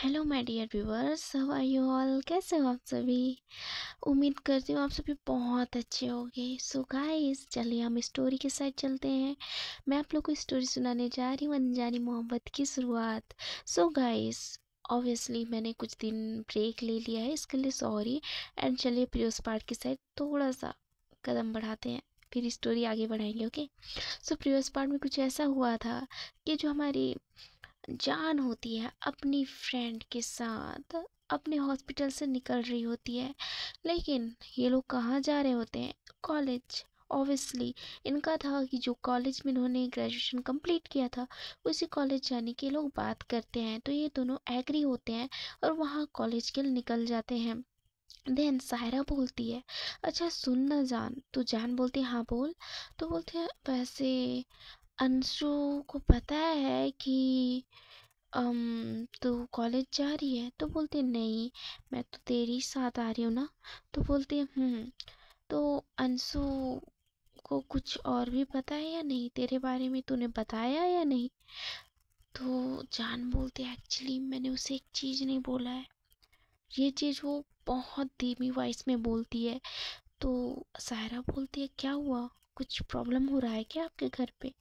hello my dear viewers how are you all कैसे हो आप सभी उम्मीद करती हूँ आप सभी बहुत अच्छे होंगे सो गाइस चलिए हम स्टोरी के साथ चलते हैं मैं आप लोग को स्टोरी सुनाने जा रही हूँ अनजानी मोहब्बत की शुरुआत सो गाइस ऑब्वियसली मैंने कुछ दिन ब्रेक ले लिया है इसके लिए सॉरी एंड चलिए प्रियोस पार्ट के साइड थोड़ा सा कदम बढ़ाते हैं फिर स्टोरी आगे बढ़ाएंगे okay so so, previous part में कुछ ऐसा हुआ था कि जो हमारी जान होती है अपनी फ्रेंड के साथ अपने हॉस्पिटल से निकल रही होती है लेकिन ये लोग कहाँ जा रहे होते हैं कॉलेज ऑब्वियसली इनका था कि जो कॉलेज में इन्होंने ग्रेजुएशन कंप्लीट किया था उसी कॉलेज जाने की लोग बात करते हैं तो ये दोनों एग्री होते हैं और वहाँ कॉलेज के लिए निकल जाते हैं देन सायरा बोलती है अच्छा सुन ना जान तो जान बोलती है हाँ बोल तो बोलते हैं वैसे अंशु को पता है कि अम तो कॉलेज जा रही है तो बोलते नहीं मैं तो तेरी साथ आ रही हूँ ना तो बोलते हम्म, तो अंशु को कुछ और भी पता है या नहीं तेरे बारे में तूने बताया या नहीं तो जान बोलते एक्चुअली मैंने उसे एक चीज़ नहीं बोला है ये चीज़ वो बहुत धीमी वॉइस में बोलती है तो सायरा बोलती है क्या हुआ कुछ प्रॉब्लम हो रहा है क्या आपके घर पे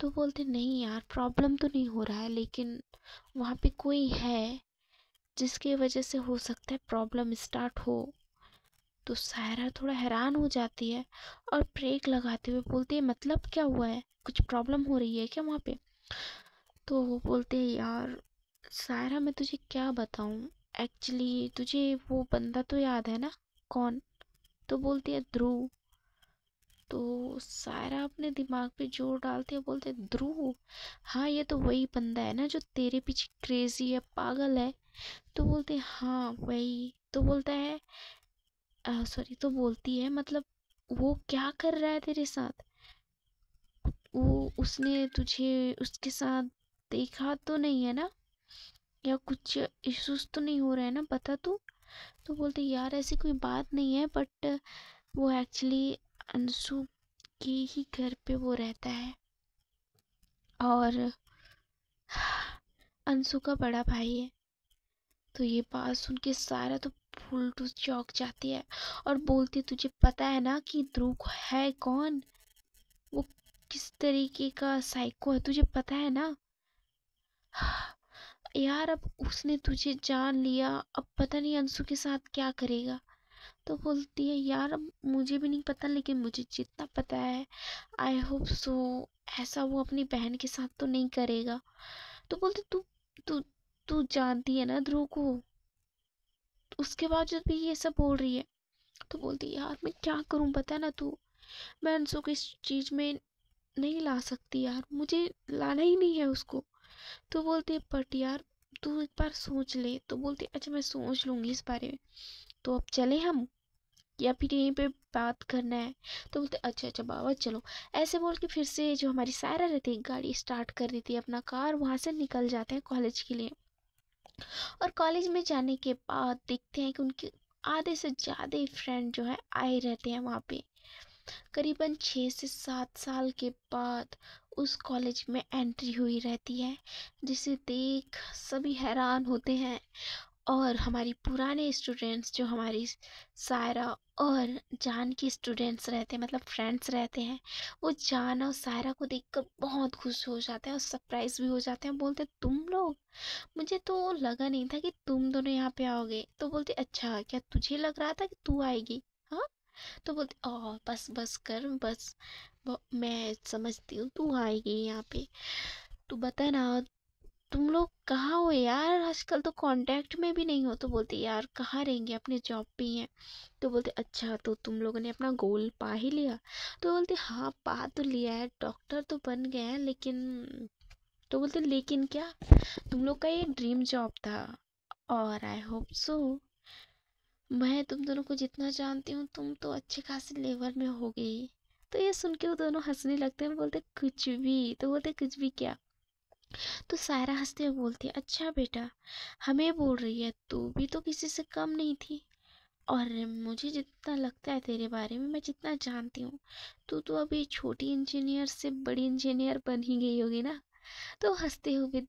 तो बोलते नहीं यार प्रॉब्लम तो नहीं हो रहा है लेकिन वहाँ पे कोई है जिसके वजह से हो सकता है प्रॉब्लम स्टार्ट हो तो सायरा थोड़ा हैरान हो जाती है और ब्रेक लगाते हुए बोलते है मतलब क्या हुआ है कुछ प्रॉब्लम हो रही है क्या वहाँ पे तो वो बोलते हैं यार सायरा मैं तुझे क्या बताऊँ एक्चुअली तुझे वो बंदा तो याद है ना कौन तो बोलती है ध्रुव तो सायरा अपने दिमाग पे जोर डालते है बोलते ध्रुव हाँ ये तो वही बंदा है ना जो तेरे पीछे क्रेजी है पागल है तो बोलते हाँ वही तो बोलता है सॉरी तो बोलती है मतलब वो क्या कर रहा है तेरे साथ वो उसने तुझे उसके साथ देखा तो नहीं है ना या कुछ इश्यूज तो नहीं हो रहा है ना पता तू तो बोलते यार ऐसी कोई बात नहीं है बट वो एक्चुअली अंशु के ही घर पे वो रहता है और अंशु का बड़ा भाई है तो ये बात सुन के सारा तो फूल टू तो चौक जाती है और बोलती तुझे पता है ना कि ध्रुव है कौन वो किस तरीके का साइको है तुझे पता है ना यार अब उसने तुझे जान लिया अब पता नहीं अंशु के साथ क्या करेगा तो बोलती है यार मुझे भी नहीं पता लेकिन मुझे जितना पता है आई होप सो ऐसा वो अपनी बहन के साथ तो नहीं करेगा तो बोलती तू तू तू जानती है ना ध्रुव को उसके बावजूद भी ये सब बोल रही है तो बोलती यार मैं क्या करूँ पता ना तू मैं अंशु को इस चीज़ में नहीं ला सकती यार मुझे लाना ही नहीं है उसको तो बोलती है पट यार तू एक बार सोच ले तो बोलती अच्छा मैं सोच लूँगी इस बारे में तो अब चले हम या फिर यहीं पे बात करना है तो बोलते अच्छा अच्छा बाबा चलो ऐसे बोल के फिर से जो हमारी सायरा रहती है गाड़ी स्टार्ट कर देती है अपना कार वहाँ से निकल जाते हैं कॉलेज के लिए और कॉलेज में जाने के बाद देखते हैं कि उनके आधे से ज़्यादा फ्रेंड जो है आए रहते हैं वहाँ पे करीबन छः से सात साल के बाद उस कॉलेज में एंट्री हुई रहती है जिसे देख सभी हैरान होते हैं और हमारी पुराने स्टूडेंट्स जो हमारी सायरा और जान के स्टूडेंट्स रहते हैं मतलब फ्रेंड्स रहते हैं वो जान और सायरा को देखकर बहुत खुश हो जाते हैं और सरप्राइज भी हो जाते हैं बोलते तुम लोग मुझे तो लगा नहीं था कि तुम दोनों यहाँ पे आओगे तो बोलते अच्छा क्या तुझे लग रहा था कि तू आएगी हाँ तो बोलते ओ बस बस कर बस मैं समझती हूँ तू आएगी यहाँ पे तू बता ना तुम लोग कहाँ हो यार आजकल तो कांटेक्ट में भी नहीं हो तो बोलते यार कहाँ रहेंगे अपने जॉब पे ही हैं तो बोलते अच्छा तो तुम लोगों ने अपना गोल पा ही लिया तो बोलते हाँ पा तो लिया है डॉक्टर तो बन गए हैं लेकिन तो बोलते लेकिन क्या तुम लोग का ये ड्रीम जॉब था और आई होप सो मैं तुम दोनों को जितना जानती हूँ तुम तो अच्छे खासे लेवल में हो गई तो ये सुन के वो दोनों हंसने लगते हैं बोलते कुछ भी तो बोलते कुछ भी क्या तो सायरा हंसते हुए बोलती है अच्छा बेटा हमें बोल रही है तू भी तो किसी से कम नहीं थी और मुझे जितना लगता है तेरे बारे में मैं जितना जानती हूँ तू तो अभी छोटी इंजीनियर से बड़ी इंजीनियर बन ही गई होगी ना तो हंसते हुए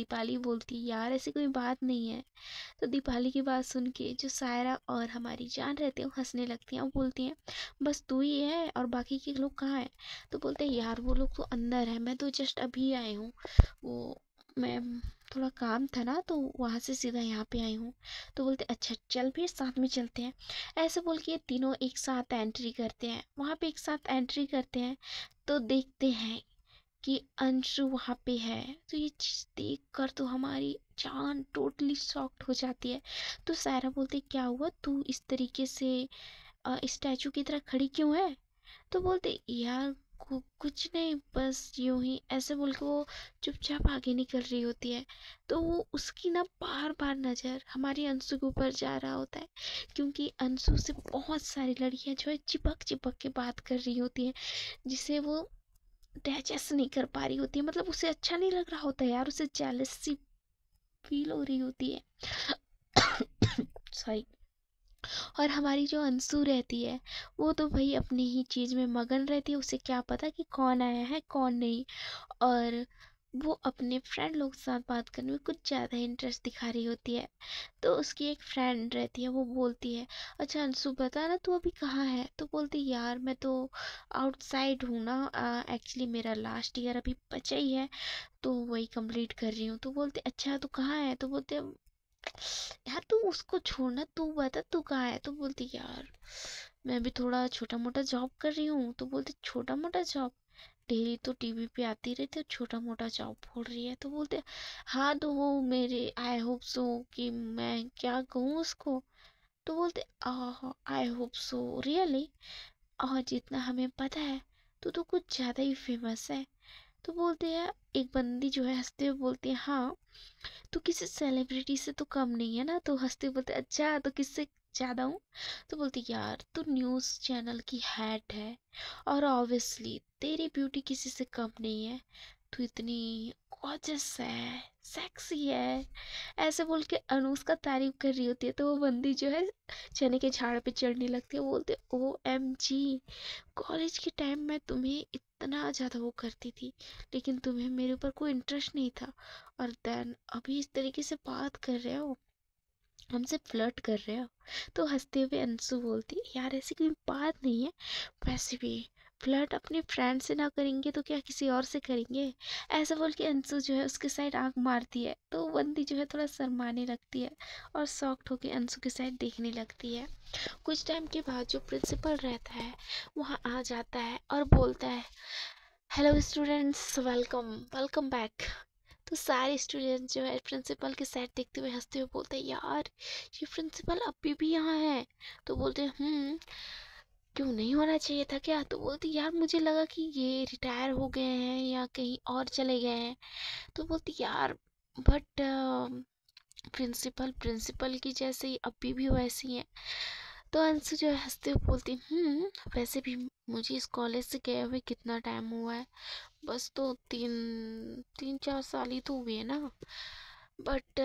दीपाली बोलती है यार ऐसी कोई बात नहीं है तो दीपाली की बात सुन के जो सायरा और हमारी जान रहते हैं वो हंसने लगती हैं और बोलती हैं बस तू ही है और बाकी के लोग कहाँ हैं तो बोलते हैं यार वो लोग तो अंदर है मैं तो जस्ट अभी आई हूँ वो मैं थोड़ा काम था ना तो वहाँ से सीधा यहाँ पे आई हूँ तो बोलते अच्छा चल फिर साथ में चलते हैं ऐसे बोल के ये तीनों एक साथ एंट्री करते हैं वहाँ पे एक साथ एंट्री करते हैं तो देखते हैं कि अंशु वहाँ पे है तो ये चीज़ देख कर तो हमारी जान टोटली सॉफ्ट हो जाती है तो सारा बोलते क्या हुआ तू इस तरीके से स्टैचू की तरह खड़ी क्यों है तो बोलते यार कुछ नहीं बस यूं ही ऐसे बोल के वो चुपचाप आगे निकल रही होती है तो वो उसकी ना बार बार नज़र हमारी अंशु के ऊपर जा रहा होता है क्योंकि अंशु से बहुत सारी लड़कियां जो है चिपक चिपक के बात कर रही होती हैं जिसे वो डाइजेस्ट नहीं कर पा रही होती है मतलब उसे अच्छा नहीं लग रहा होता है यार उसे सी फील हो रही होती है सॉरी और हमारी जो अंशु रहती है वो तो भाई अपनी ही चीज़ में मगन रहती है उसे क्या पता कि कौन आया है कौन नहीं और वो अपने फ्रेंड लोग के साथ बात करने में कुछ ज़्यादा इंटरेस्ट दिखा रही होती है तो उसकी एक फ्रेंड रहती है वो बोलती है अच्छा अंशु बता ना तू अभी कहाँ है तो बोलती यार मैं तो आउटसाइड हूँ ना एक्चुअली मेरा लास्ट ईयर अभी बचा ही है तो वही कंप्लीट कर रही हूँ तो बोलते अच्छा तू कहाँ है तो बोलते यार तू उसको छोड़ना तू बता तू कहाँ है तो बोलती यार मैं भी थोड़ा छोटा मोटा जॉब कर रही हूँ तो बोलती छोटा मोटा जॉब डेली तो टीवी पे आती रहती है छोटा मोटा जॉब फोड़ रही है तो बोलते हाँ तो वो मेरे आई होप सो कि मैं क्या कहूँ उसको तो बोलते आई होप सो रियली और जितना हमें पता है तो तो कुछ ज़्यादा ही फेमस है तो बोलते हैं एक बंदी जो है हंसते हुए बोलती है हाँ तो किसी सेलिब्रिटी से तो कम नहीं है ना तो हंसते बोलते अच्छा तो किससे ज़्यादा हूँ तो बोलती यार तू न्यूज़ चैनल की हैड है और ऑब्वियसली तेरी ब्यूटी किसी से कम नहीं है तू इतनी कॉजस है सेक्सी है ऐसे बोल के अनुष्का तारीफ कर रही होती है तो वो बंदी जो है चने के झाड़ पे चढ़ने लगती है वो बोलते ओ एम जी कॉलेज के टाइम में तुम्हें इतना ज़्यादा वो करती थी लेकिन तुम्हें मेरे ऊपर कोई इंटरेस्ट नहीं था और देन अभी इस तरीके से बात कर रहे हो हमसे फ्लर्ट कर रहे हो तो हंसते हुए अंशु बोलती है यार ऐसी कोई बात नहीं है वैसे भी फ्लर्ट अपने फ्रेंड से ना करेंगे तो क्या किसी और से करेंगे ऐसा बोल के अंशु जो है उसके साइड आंख मारती है तो बंदी जो है थोड़ा शरमाने लगती है और सॉफ्ट होकर अंशु के साइड देखने लगती है कुछ टाइम के बाद जो प्रिंसिपल रहता है वहाँ आ जाता है और बोलता है hello students welcome welcome back तो सारे स्टूडेंट जो है प्रिंसिपल के साइड देखते हुए हंसते हुए बोलते हैं यार ये प्रिंसिपल अभी भी यहाँ है तो बोलते हैं हम्म, क्यों नहीं होना चाहिए था क्या तो बोलती यार मुझे लगा कि ये रिटायर हो गए हैं या कहीं और चले गए हैं तो बोलती यार बट um, प्रिंसिपल प्रिंसिपल की जैसे ही अभी भी वैसी हैं तो अंशु जो है हंसते हुए बोलती हूँ हम्म, वैसे भी मुझे इस कॉलेज से गए हुए कितना टाइम हुआ है बस तो तीन तीन चार साल ही तो हुए ना बट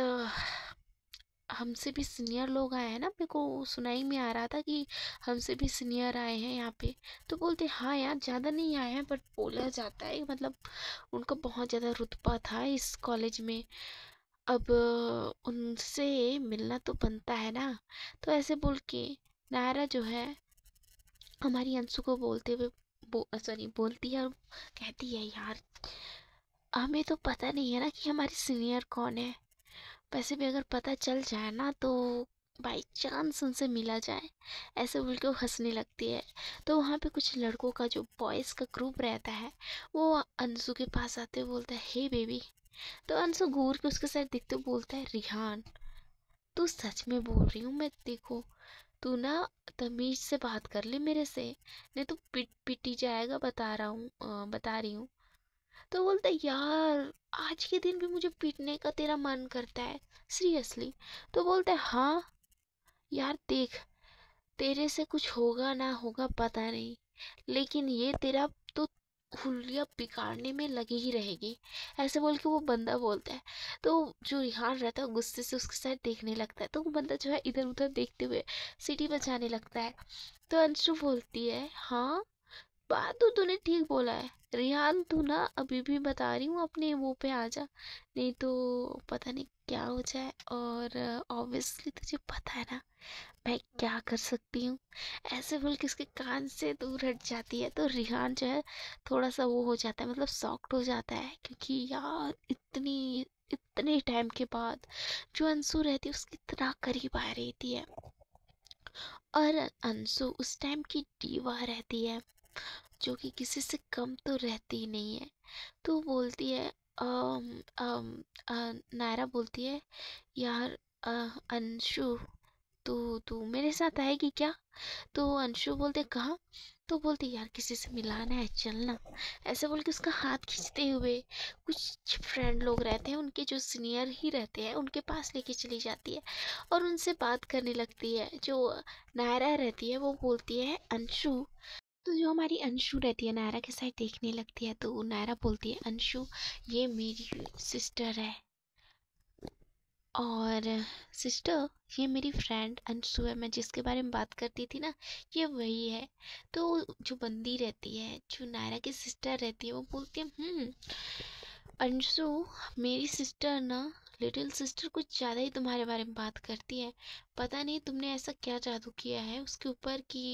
हमसे भी सीनियर लोग आए हैं ना मेरे को सुनाई में आ रहा था कि हमसे भी सीनियर आए हैं यहाँ पे तो बोलते हाँ यार ज़्यादा नहीं आए हैं बट बोला जाता है मतलब उनका बहुत ज़्यादा रुतबा था इस कॉलेज में अब उनसे मिलना तो बनता है ना तो ऐसे बोल के नायरा जो है हमारी अंशु को बोलते हुए बो सॉरी बोलती है और कहती है यार हमें तो पता नहीं है ना कि हमारी सीनियर कौन है वैसे भी अगर पता चल जाए ना तो बाई चांस उनसे मिला जाए ऐसे बोल के हंसने लगती है तो वहाँ पे कुछ लड़कों का जो बॉयज़ का ग्रुप रहता है वो अंशु के पास आते बोलता है हे बेबी तो अंशु घूर के उसके साथ देखते बोलता है रिहान तू सच में बोल रही हूँ मैं देखो तू ना तमीज़ से बात कर ले मेरे से नहीं तो पिट पिटी जाएगा बता रहा हूँ बता रही हूँ तो बोलता यार आज के दिन भी मुझे पीटने का तेरा मन करता है सीरियसली तो बोलता है हाँ यार देख तेरे से कुछ होगा ना होगा पता नहीं लेकिन ये तेरा खुलिया बिगाड़ने में लगी ही रहेगी ऐसे बोल के वो बंदा बोलता है तो जो रिहान रहता है गुस्से से उसके साथ देखने लगता है तो वो बंदा जो है इधर उधर देखते हुए सीटी बचाने लगता है तो अंशु बोलती है हाँ बात तो तूने ठीक बोला है रिहान तू ना अभी भी बता रही हूँ अपने वो पे आ जा नहीं तो पता नहीं क्या हो जाए और ऑब्वियसली तुझे पता है ना मैं क्या कर सकती हूँ ऐसे बोल के उसके कान से दूर हट जाती है तो रिहान जो है थोड़ा सा वो हो जाता है मतलब सॉफ्ट हो जाता है क्योंकि यार इतनी इतने टाइम के बाद जो अंशु रहती है उसकी इतना करीब आ रहती है और अंशु उस टाइम की डीवा रहती है जो कि किसी से कम तो रहती ही नहीं है तो बोलती है आ, नायरा बोलती है यार अंशु तो तू तो मेरे साथ आएगी क्या तो अंशु बोलते कहाँ तो बोलते यार किसी से मिलाना है चलना ऐसे बोल के उसका हाथ खींचते हुए कुछ फ्रेंड लोग रहते हैं उनके जो सीनियर ही रहते हैं उनके पास लेके चली जाती है और उनसे बात करने लगती है जो नायरा रहती है वो बोलती है अंशु तो जो हमारी अंशु रहती है नायरा के साथ देखने लगती है तो नायरा बोलती है अंशु ये मेरी सिस्टर है और सिस्टर ये मेरी फ्रेंड अंशु है मैं जिसके बारे में बात करती थी ना ये वही है तो जो बंदी रहती है जो नायरा की सिस्टर रहती है वो बोलती है हम्म, अंशु मेरी सिस्टर ना लिटिल सिस्टर कुछ ज़्यादा ही तुम्हारे बारे में बात करती है पता नहीं तुमने ऐसा क्या जादू किया है उसके ऊपर कि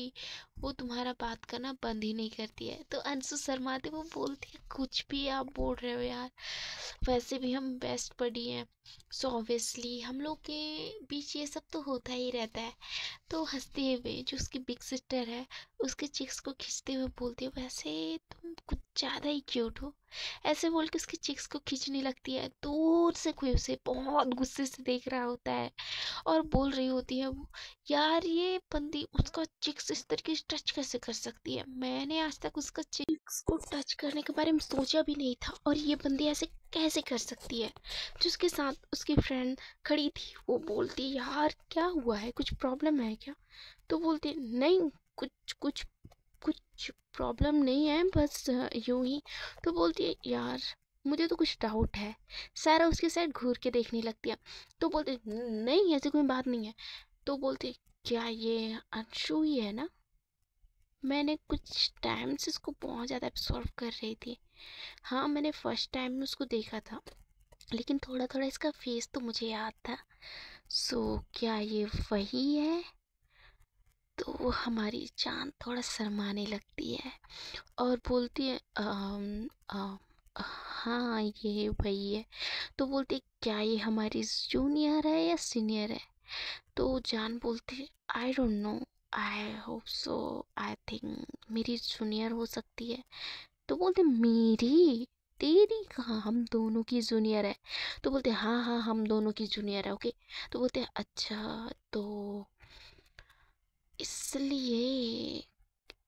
वो तुम्हारा बात करना बंद ही नहीं करती है तो अंशु शर्मा थे वो बोलती है कुछ भी आप बोल रहे हो यार वैसे भी हम बेस्ट पढ़ी हैं सो ऑब्वियसली हम लोग के बीच ये सब तो होता ही रहता है तो हंसते हुए जो उसकी बिग सिस्टर है उसके चिक्स को खींचते हुए बोलती है वैसे तुम कुछ ज़्यादा ही क्यूट हो ऐसे बोल के उसकी चिक्स को खींचने लगती है दूर से कोई उसे बहुत गुस्से से देख रहा होता है और बोल रही होती है वो यार ये बंदी उसका चिक्स इस तरीके से टच कैसे कर सकती है मैंने आज तक उसका चिक्स को टच करने के बारे में सोचा भी नहीं था और ये बंदी ऐसे कैसे कर सकती है जिसके साथ उसकी फ्रेंड खड़ी थी वो बोलती यार क्या हुआ है कुछ प्रॉब्लम है क्या तो बोलती नहीं कुछ कुछ कुछ प्रॉब्लम नहीं है बस यूं ही तो बोलती है यार मुझे तो कुछ डाउट है सारा उसके साइड घूर के देखने लगती है तो बोलते नहीं ऐसी कोई बात नहीं है तो बोलते क्या ये अंशु ही है ना मैंने कुछ टाइम से उसको बहुत ज़्यादा एब्सॉर्व कर रही थी हाँ मैंने फ़र्स्ट टाइम में उसको देखा था लेकिन थोड़ा थोड़ा इसका फेस तो मुझे याद था सो क्या ये वही है तो हमारी जान थोड़ा शरमाने लगती है और बोलती है आ, आ, हाँ ये वही है तो बोलते क्या ये हमारी जूनियर है या सीनियर है तो जान बोलते I don't know I hope so I think मेरी जूनियर हो सकती है तो बोलते मेरी तेरी कहाँ हम दोनों की जूनियर है तो बोलते हाँ हाँ हम दोनों की जूनियर है ओके तो बोलते अच्छा तो इसलिए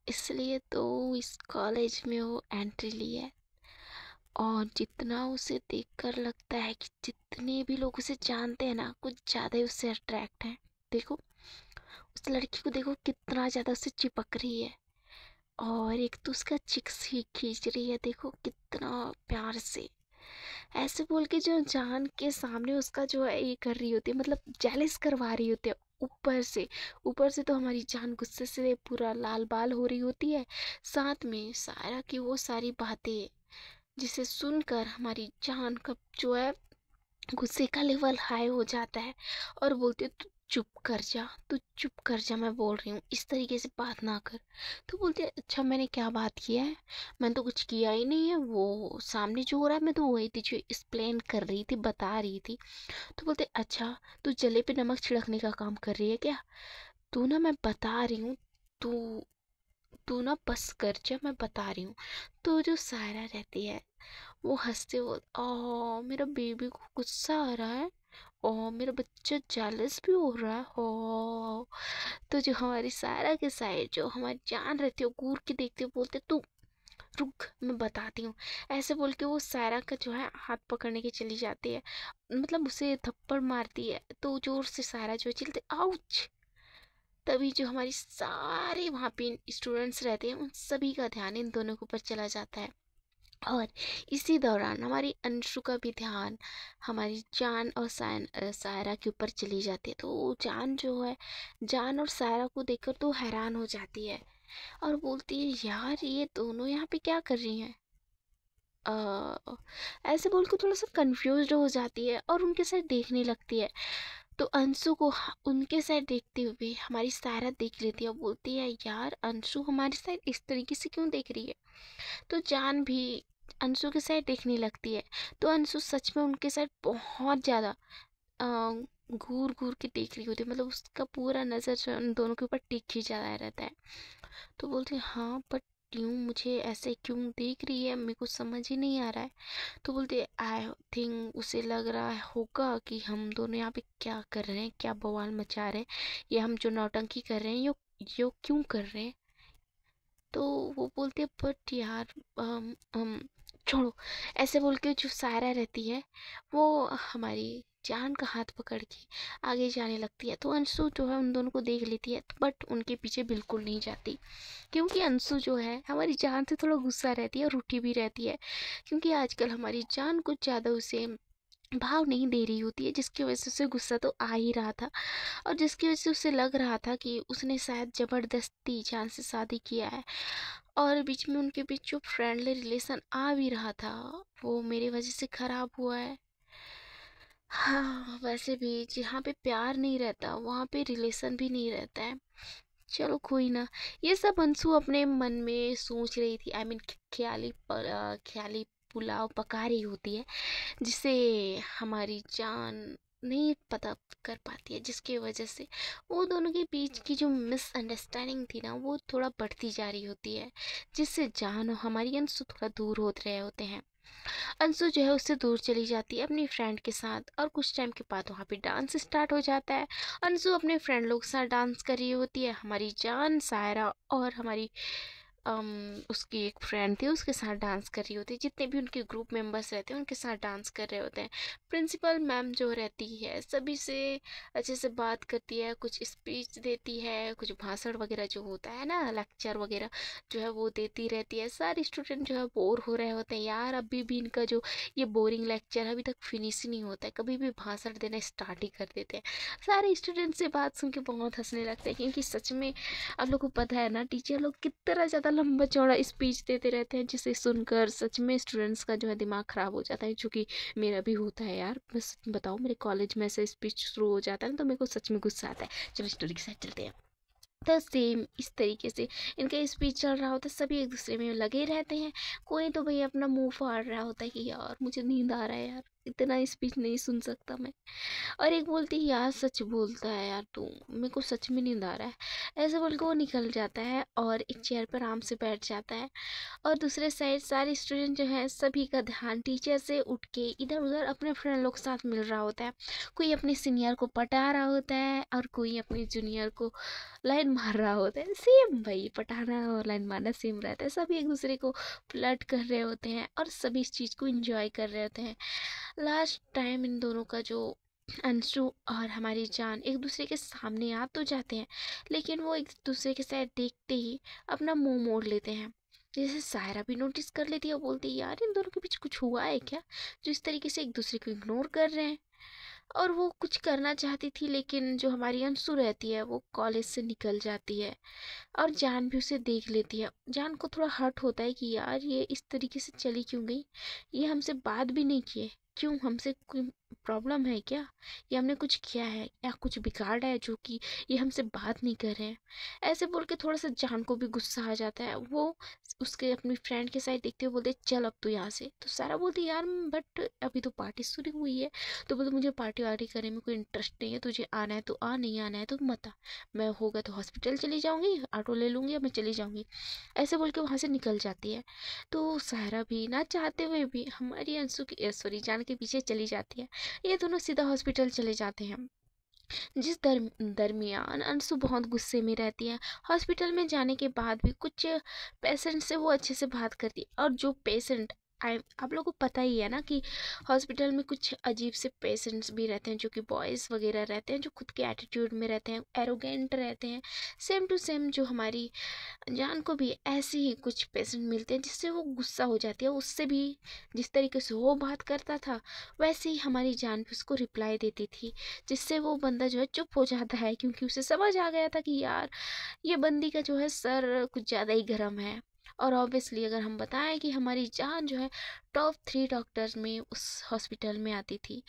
इसलिए तो इस कॉलेज में वो एंट्री ली है और जितना उसे देखकर लगता है कि जितने भी लोग उसे जानते हैं ना कुछ ज़्यादा ही उससे अट्रैक्ट हैं देखो उस लड़की को देखो कितना ज़्यादा उससे चिपक रही है और एक तो उसका चिक्स ही खींच रही है देखो कितना प्यार से ऐसे बोल के जो जान के सामने उसका जो है ये कर रही होती है मतलब जेलिस करवा रही होती है ऊपर से ऊपर से तो हमारी जान गुस्से से पूरा लाल बाल हो रही होती है साथ में सारा की वो सारी बातें जिसे सुनकर हमारी जान का जो है गुस्से का लेवल हाई हो जाता है और बोलते तू चुप कर जा तू चुप कर जा मैं बोल रही हूँ इस तरीके से बात ना कर तो बोलते अच्छा मैंने क्या बात किया है मैंने तो कुछ किया ही नहीं है वो सामने जो हो रहा है मैं तो वही थी जो एक्सप्लेन कर रही थी बता रही थी तो बोलते अच्छा तू जले पे नमक छिड़कने का काम कर रही है क्या तू ना मैं बता रही हूँ तू तू ना बस कर जब मैं बता रही हूँ तो जो सायरा रहती है वो हंसते बोल ओह मेरा बेबी को गुस्सा आ रहा है ओह मेरा बच्चा जालस भी हो रहा है ओ तो जो हमारी सारा के साइड जो हमारी जान रहती है घूर के देखते हुए बोलते तू रुक मैं बताती हूँ ऐसे बोल के वो सारा का जो है हाथ पकड़ने के चली जाती है मतलब उसे थप्पड़ मारती है तो जोर से सारा जो है चिलते आउच तभी जो हमारी सारे वहाँ पे स्टूडेंट्स रहते हैं उन सभी का ध्यान इन दोनों के ऊपर चला जाता है और इसी दौरान हमारी अंशु का भी ध्यान हमारी जान और सायन सायरा के ऊपर चली जाती है तो जान जो है जान और सायरा को देखकर तो हैरान हो जाती है और बोलती है यार ये दोनों यहाँ पे क्या कर रही हैं ऐसे बोल के थोड़ा सा कन्फ्यूज हो जाती है और उनके साथ देखने लगती है तो अंशु को उनके साइड देखते हुए हमारी सारा देख लेती है और बोलती है यार अंशु हमारी साइड इस तरीके से क्यों देख रही है तो जान भी अंशु के साइड देखने लगती है तो अंशु सच में उनके साइड बहुत ज़्यादा घूर घूर के देख रही होती है मतलब उसका पूरा नज़र उन दोनों के ऊपर टिक ही जा रहता है तो बोलती है हाँ बट सकती हूँ मुझे ऐसे क्यों देख रही है मेरे को समझ ही नहीं आ रहा है तो बोलते आई थिंक उसे लग रहा होगा कि हम दोनों यहाँ पे क्या कर रहे हैं क्या बवाल मचा रहे हैं या हम जो नौटंकी कर रहे हैं यो यो क्यों कर रहे हैं तो वो बोलते हैं बट यार हम छोड़ो ऐसे बोल के जो सारा रहती है वो हमारी जान का हाथ पकड़ के आगे जाने लगती है तो अंशु जो है उन दोनों को देख लेती है बट उनके पीछे बिल्कुल नहीं जाती क्योंकि अंशु जो है हमारी जान से थोड़ा गुस्सा रहती है और रूठी भी रहती है क्योंकि आजकल हमारी जान कुछ ज़्यादा उसे भाव नहीं दे रही होती है जिसकी वजह से उसे गुस्सा तो आ ही रहा था और जिसकी वजह से उसे लग रहा था कि उसने शायद ज़बरदस्ती जान से शादी किया है और बीच में उनके बीच जो फ्रेंडली रिलेशन आ भी रहा था वो मेरे वजह से ख़राब हुआ है हाँ वैसे भी जहाँ पे प्यार नहीं रहता वहाँ पे रिलेशन भी नहीं रहता है चलो कोई ना ये सब अंशु अपने मन में सोच रही थी आई I मीन mean, ख्याली पर, ख्याली पुलाव पका रही होती है जिसे हमारी जान नहीं पता कर पाती है जिसकी वजह से वो दोनों के बीच की जो मिसअंडरस्टैंडिंग थी ना वो थोड़ा बढ़ती जा रही होती है जिससे जान और हमारी अंशु थोड़ा दूर हो रहे होते हैं अंशु जो है उससे दूर चली जाती है अपनी फ्रेंड के साथ और कुछ टाइम के बाद वहाँ पे डांस स्टार्ट हो जाता है अंशु अपने फ्रेंड लोग के साथ डांस कर रही होती है हमारी जान सायरा और हमारी उसकी एक फ्रेंड थी उसके साथ डांस कर रही होती है जितने भी उनके ग्रुप मेंबर्स रहते हैं उनके साथ डांस कर रहे होते हैं प्रिंसिपल मैम जो रहती है सभी से अच्छे से बात करती है कुछ स्पीच देती है कुछ भाषण वगैरह जो होता है ना लेक्चर वगैरह जो है वो देती रहती है सारे स्टूडेंट जो है बोर हो रहे होते हैं यार अभी भी इनका जो ये बोरिंग लेक्चर है अभी तक फिनिश ही नहीं होता है कभी भी भाषण देना स्टार्ट ही कर देते हैं सारे स्टूडेंट से बात सुन के बहुत हंसने लगते हैं क्योंकि सच में आप लोग को पता है ना टीचर लोग कितना ज़्यादा लंबा चौड़ा स्पीच देते रहते हैं जिसे सुनकर सच में स्टूडेंट्स का जो है दिमाग ख़राब हो जाता है क्योंकि मेरा भी होता है यार बस बताओ मेरे कॉलेज में ऐसा स्पीच शुरू हो जाता है तो मेरे को सच में गुस्सा आता है चलो स्टोरी के साथ चलते हैं तो सेम इस तरीके से इनका स्पीच चल रहा होता है सभी एक दूसरे में लगे रहते हैं कोई तो भाई अपना मुंह फाड़ रहा होता है कि यार मुझे नींद आ रहा है यार इतना स्पीच नहीं सुन सकता मैं और एक बोलती है यार सच बोलता है यार तू मेरे को सच में नींद आ रहा है ऐसे बोल के वो निकल जाता है और एक चेयर पर आराम से बैठ जाता है और दूसरे साइड सारे स्टूडेंट जो है सभी का ध्यान टीचर से उठ के इधर उधर अपने फ्रेंड लोग साथ मिल रहा होता है कोई अपने सीनियर को पटा रहा होता है और कोई अपने जूनियर को लाइन मार रहा होता है सेम भाई पटाना और लाइन मारना सेम रहता है सभी एक दूसरे को प्लट कर रहे होते हैं और सभी इस चीज़ को इंजॉय कर रहे होते हैं लास्ट टाइम इन दोनों का जो अंशु और हमारी जान एक दूसरे के सामने आ तो जाते हैं लेकिन वो एक दूसरे के साथ देखते ही अपना मुंह मोड़ लेते हैं जैसे सायरा भी नोटिस कर लेती है और बोलती है यार इन दोनों के बीच कुछ हुआ है क्या जो इस तरीके से एक दूसरे को इग्नोर कर रहे हैं और वो कुछ करना चाहती थी लेकिन जो हमारी अंशु रहती है वो कॉलेज से निकल जाती है और जान भी उसे देख लेती है जान को थोड़ा हर्ट होता है कि यार ये इस तरीके से चली क्यों गई ये हमसे बात भी नहीं किए क्यों हमसे प्रॉब्लम है क्या या हमने कुछ किया है या कुछ बिगाड़ा है जो कि ये हमसे बात नहीं कर रहे हैं ऐसे बोल के थोड़ा सा जान को भी गुस्सा आ जाता है वो उसके अपनी फ्रेंड के साइड देखते हुए बोलते चल अब तो यहाँ से तो सारा बोलते यार बट अभी तो पार्टी शुरू हुई है तो बोलते मुझे पार्टी वार्टी करने में कोई इंटरेस्ट नहीं है तुझे आना है तो आ नहीं आना है तो मत आ मैं होगा तो हॉस्पिटल चली जाऊँगी ऑटो ले लूँगी या मैं चली जाऊँगी ऐसे बोल के वहाँ से निकल जाती है तो सारा भी ना चाहते हुए भी हमारी अंशु की सॉरी जान के पीछे चली जाती है ये दोनों सीधा हॉस्पिटल चले जाते हैं जिस दर दरमियान अंशु बहुत गुस्से में रहती है हॉस्पिटल में जाने के बाद भी कुछ पेशेंट से वो अच्छे से बात करती है और जो पेशेंट आप लोगों को पता ही है ना कि हॉस्पिटल में कुछ अजीब से पेशेंट्स भी रहते हैं जो कि बॉयज़ वगैरह रहते हैं जो खुद के एटीट्यूड में रहते हैं एरोगेंट रहते हैं सेम टू सेम जो हमारी जान को भी ऐसे ही कुछ पेशेंट मिलते हैं जिससे वो गुस्सा हो जाती है उससे भी जिस तरीके से वो बात करता था वैसे ही हमारी जान भी उसको रिप्लाई देती थी जिससे वो बंदा जो है चुप हो जाता है क्योंकि उसे समझ आ गया था कि यार ये बंदी का जो है सर कुछ ज़्यादा ही गर्म है और ऑब्वियसली अगर हम बताएं कि हमारी जान जो है टॉप थ्री डॉक्टर्स में उस हॉस्पिटल में आती थी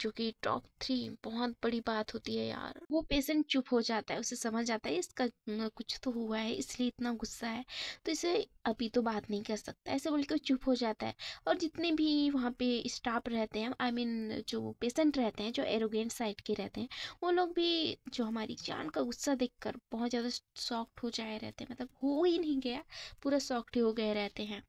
जो कि टॉप थ्री बहुत बड़ी बात होती है यार वो पेशेंट चुप हो जाता है उसे समझ आता है इसका कुछ तो हुआ है इसलिए इतना गुस्सा है तो इसे अभी तो बात नहीं कर सकता ऐसे बोल के चुप हो जाता है और जितने भी वहाँ पे स्टाफ रहते हैं आई I मीन mean, जो पेशेंट रहते हैं जो एरोगेंट साइड के रहते हैं वो लोग भी जो हमारी जान का गुस्सा देख कर बहुत ज़्यादा सॉफ्ट हो जाए रहते हैं मतलब हो ही नहीं गया पूरा सॉफ्ट हो गए रहते हैं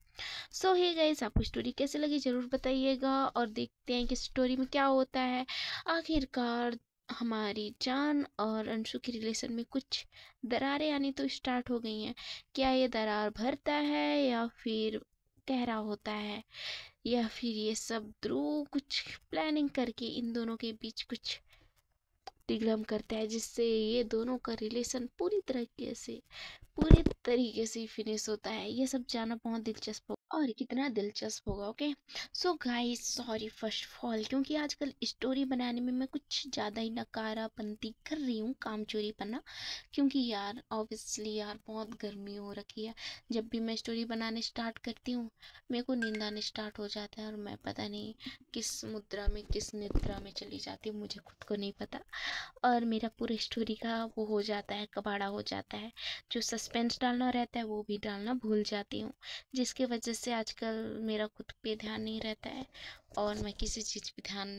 सो ही गाइस आपको स्टोरी कैसे लगी ज़रूर बताइएगा और देखते हैं कि स्टोरी में क्या होता है आखिरकार हमारी जान और अंशु की रिलेशन में कुछ दरारें आनी तो स्टार्ट हो गई हैं क्या ये दरार भरता है या फिर गहरा होता है या फिर ये सब ध्रुव कुछ प्लानिंग करके इन दोनों के बीच कुछ नीलम करता है जिससे ये दोनों का रिलेशन पूरी तरीके से पूरे तरीके से फिनिश होता है ये सब जाना बहुत दिलचस्प होगा और कितना दिलचस्प होगा okay so guys sorry first of all क्योंकि आजकल स्टोरी बनाने में मैं कुछ ज़्यादा ही नकारापंती कर रही हूँ काम चोरी पन्ना क्योंकि यार ऑब्वियसली यार बहुत गर्मी हो रखी है जब भी मैं स्टोरी बनाने स्टार्ट करती हूँ मेरे को नींद आने स्टार्ट हो जाता है और मैं पता नहीं किस मुद्रा में किस निद्रा में चली जाती हूँ मुझे खुद को नहीं पता और मेरा पूरे स्टोरी का वो हो जाता है कबाड़ा हो जाता है जो सस्पेंस डालना रहता है वो भी डालना भूल जाती हूँ जिसकी वजह से आजकल मेरा खुद पे ध्यान नहीं रहता है और मैं किसी चीज़ पर ध्यान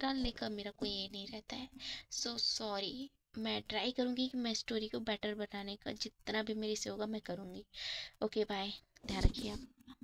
डालने का मेरा कोई ये नहीं रहता है सो so, सॉरी मैं ट्राई करूँगी कि मैं स्टोरी को बेटर बनाने का जितना भी मेरे से होगा मैं करूँगी ओके बाय ध्यान रखिए आप